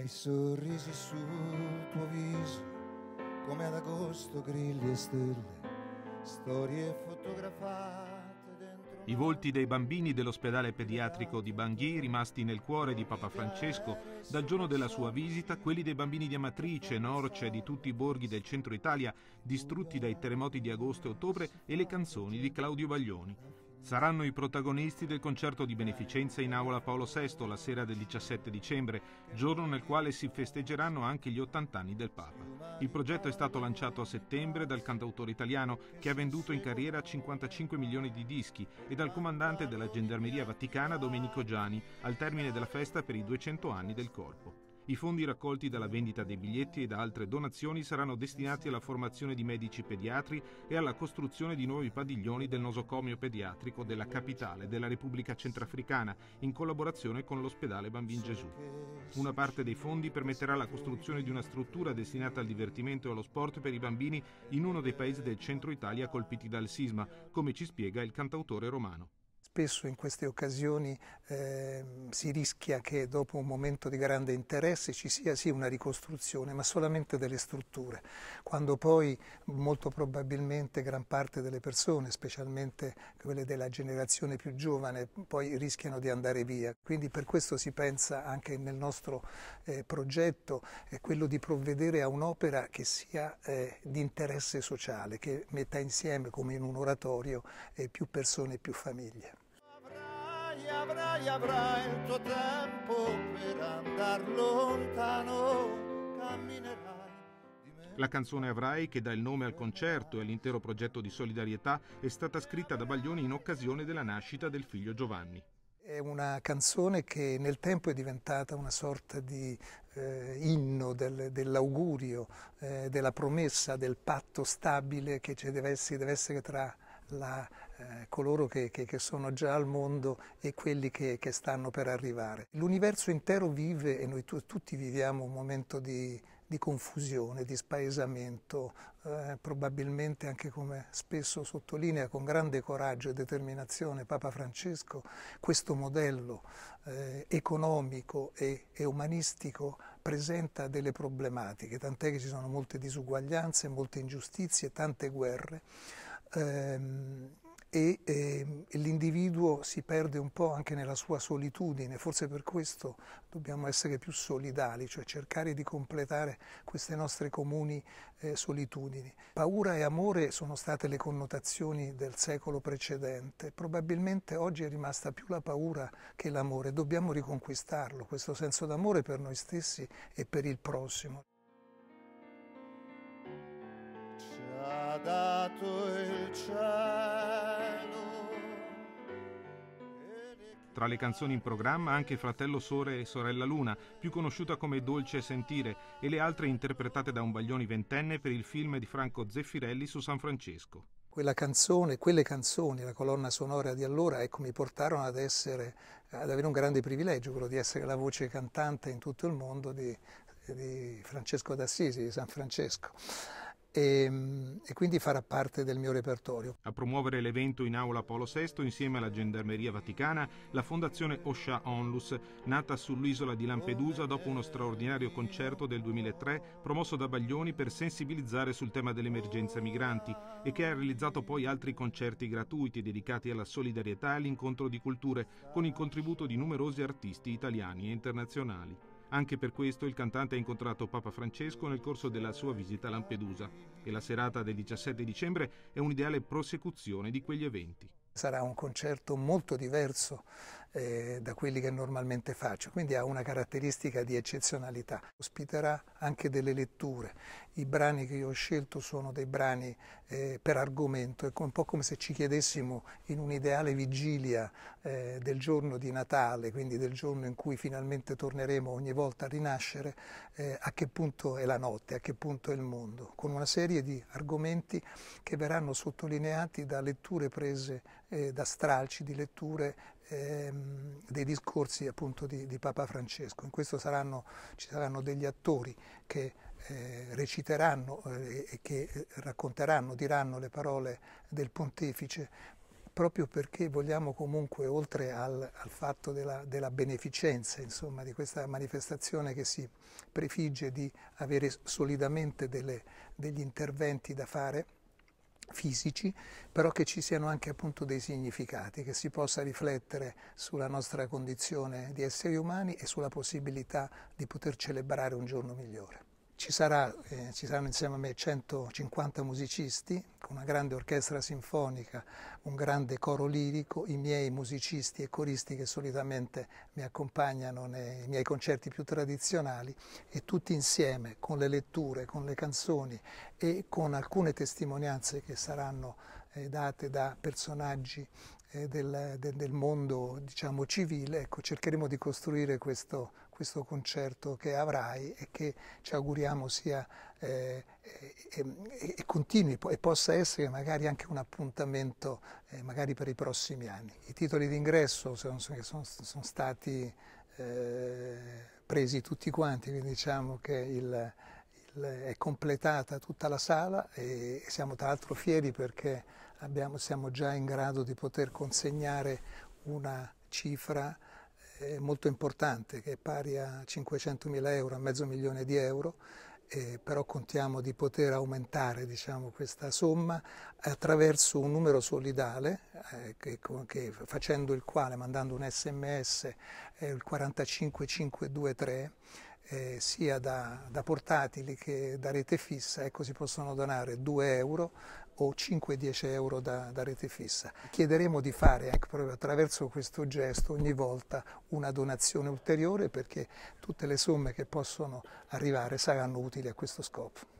Hai sorrisi sul tuo viso, come ad agosto grilli e stelle, storie fotografate dentro... I volti dei bambini dell'ospedale pediatrico di Bangui, rimasti nel cuore di Papa Francesco, dal giorno della sua visita, quelli dei bambini di Amatrice, Norcia e di tutti i borghi del centro Italia, distrutti dai terremoti di agosto e ottobre, e le canzoni di Claudio Baglioni. Saranno i protagonisti del concerto di beneficenza in aula Paolo VI la sera del 17 dicembre, giorno nel quale si festeggeranno anche gli 80 anni del Papa. Il progetto è stato lanciato a settembre dal cantautore italiano che ha venduto in carriera 55 milioni di dischi e dal comandante della Gendarmeria Vaticana Domenico Gianni al termine della festa per i 200 anni del corpo. I fondi raccolti dalla vendita dei biglietti e da altre donazioni saranno destinati alla formazione di medici pediatri e alla costruzione di nuovi padiglioni del nosocomio pediatrico della capitale della Repubblica Centrafricana, in collaborazione con l'ospedale Bambin Gesù. Una parte dei fondi permetterà la costruzione di una struttura destinata al divertimento e allo sport per i bambini in uno dei paesi del centro Italia colpiti dal sisma, come ci spiega il cantautore romano. Spesso in queste occasioni eh, si rischia che dopo un momento di grande interesse ci sia sì una ricostruzione, ma solamente delle strutture, quando poi molto probabilmente gran parte delle persone, specialmente quelle della generazione più giovane, poi rischiano di andare via. Quindi per questo si pensa anche nel nostro eh, progetto eh, quello di provvedere a un'opera che sia eh, di interesse sociale, che metta insieme come in un oratorio eh, più persone e più famiglie avrai, avrai il tuo tempo per andare lontano, camminerai. La canzone Avrai, che dà il nome al concerto e all'intero progetto di solidarietà, è stata scritta da Baglioni in occasione della nascita del figlio Giovanni. È una canzone che nel tempo è diventata una sorta di eh, inno del, dell'augurio, eh, della promessa, del patto stabile che ci deve, si deve essere tra la, eh, coloro che, che, che, sono già al mondo e quelli che, che stanno per arrivare. L'universo intero vive e noi tu, tutti viviamo un momento di, di confusione, di spaesamento, eh, probabilmente anche come spesso sottolinea con grande coraggio e determinazione Papa Francesco, questo modello eh, economico e, e umanistico presenta delle problematiche, tant'è che ci sono molte disuguaglianze, molte ingiustizie, tante guerre ehm, e, e, ehm, e l'individuo si perde un po' anche nella sua solitudine, forse per questo dobbiamo essere più solidali, cioè cercare di completare queste nostre comuni eh, solitudini. Paura e amore sono state le connotazioni del secolo precedente, probabilmente oggi è rimasta più la paura che l'amore, dobbiamo riconquistarlo, questo senso d'amore per noi stessi e per il prossimo. ha dato il cielo. Tra le canzoni in programma anche Fratello Sore e Sorella Luna, più conosciuta come Dolce Sentire, e le altre interpretate da un Baglioni ventenne per il film di Franco Zeffirelli su San Francesco. Quella canzone, quelle canzoni, la colonna sonora di allora, ecco, mi portarono ad, essere, ad avere un grande privilegio, quello di essere la voce cantante in tutto il mondo di, di Francesco d'Assisi, di San Francesco e, ehm, e, quindi farà parte del mio repertorio. A promuovere l'evento in aula Polo VI insieme alla Gendarmeria Vaticana, la fondazione Osha Onlus, nata sull'isola di Lampedusa dopo uno straordinario concerto del 2003 promosso da Baglioni per sensibilizzare sul tema dell'emergenza migranti e che ha realizzato poi altri concerti gratuiti dedicati alla solidarietà e all'incontro di culture con il contributo di numerosi artisti italiani e internazionali. Anche per questo il cantante ha incontrato Papa Francesco nel corso della sua visita a Lampedusa e la serata del 17 dicembre è un'ideale prosecuzione di quegli eventi. Sarà un concerto molto diverso eh, da quelli che normalmente faccio, quindi ha una caratteristica di eccezionalità. Ospiterà anche delle letture, i brani che io ho scelto sono dei brani eh, per argomento, è un po' come se ci chiedessimo in un'ideale vigilia eh, del giorno di Natale, quindi del giorno in cui finalmente torneremo ogni volta a rinascere, eh, a che punto è la notte, a che punto è il mondo, con una serie di argomenti che verranno sottolineati da letture prese eh, da stralci di letture ehm, dei discorsi appunto di, di, Papa Francesco. In questo saranno, ci saranno degli attori che eh, reciteranno eh, e che eh, racconteranno, diranno le parole del pontefice proprio perché vogliamo comunque, oltre al, al fatto della, della beneficenza, insomma, di questa manifestazione che si prefigge di avere solidamente delle, degli interventi da fare, fisici, però che ci siano anche appunto dei significati, che si possa riflettere sulla nostra condizione di esseri umani e sulla possibilità di poter celebrare un giorno migliore. Ci, sarà, eh, ci, saranno insieme a me 150 musicisti, una grande orchestra sinfonica, un grande coro lirico, i miei musicisti e coristi che solitamente mi accompagnano nei miei concerti più tradizionali e tutti insieme con le letture, con le canzoni e con alcune testimonianze che saranno eh, date da personaggi eh, del, del, del, mondo diciamo, civile, ecco, cercheremo di costruire questo, questo concerto che avrai e che ci auguriamo sia eh, e, e, e, continui e possa essere magari anche un appuntamento eh, magari per i prossimi anni. I titoli d'ingresso sono, sono, sono, stati eh, presi tutti quanti, quindi diciamo che il, il, è completata tutta la sala e siamo tra l'altro fieri perché abbiamo, siamo già in grado di poter consegnare una cifra è molto importante, che è pari a 500 mila euro, a mezzo milione di euro, eh, però contiamo di poter aumentare diciamo, questa somma attraverso un numero solidale eh, che, che, facendo il quale, mandando un sms, eh, il 45523, eh, sia da, da, portatili che da rete fissa, ecco si possono donare 2 euro o 5-10 euro da, da, rete fissa. Chiederemo di fare anche ecco, proprio attraverso questo gesto ogni volta una donazione ulteriore perché tutte le somme che possono arrivare saranno utili a questo scopo.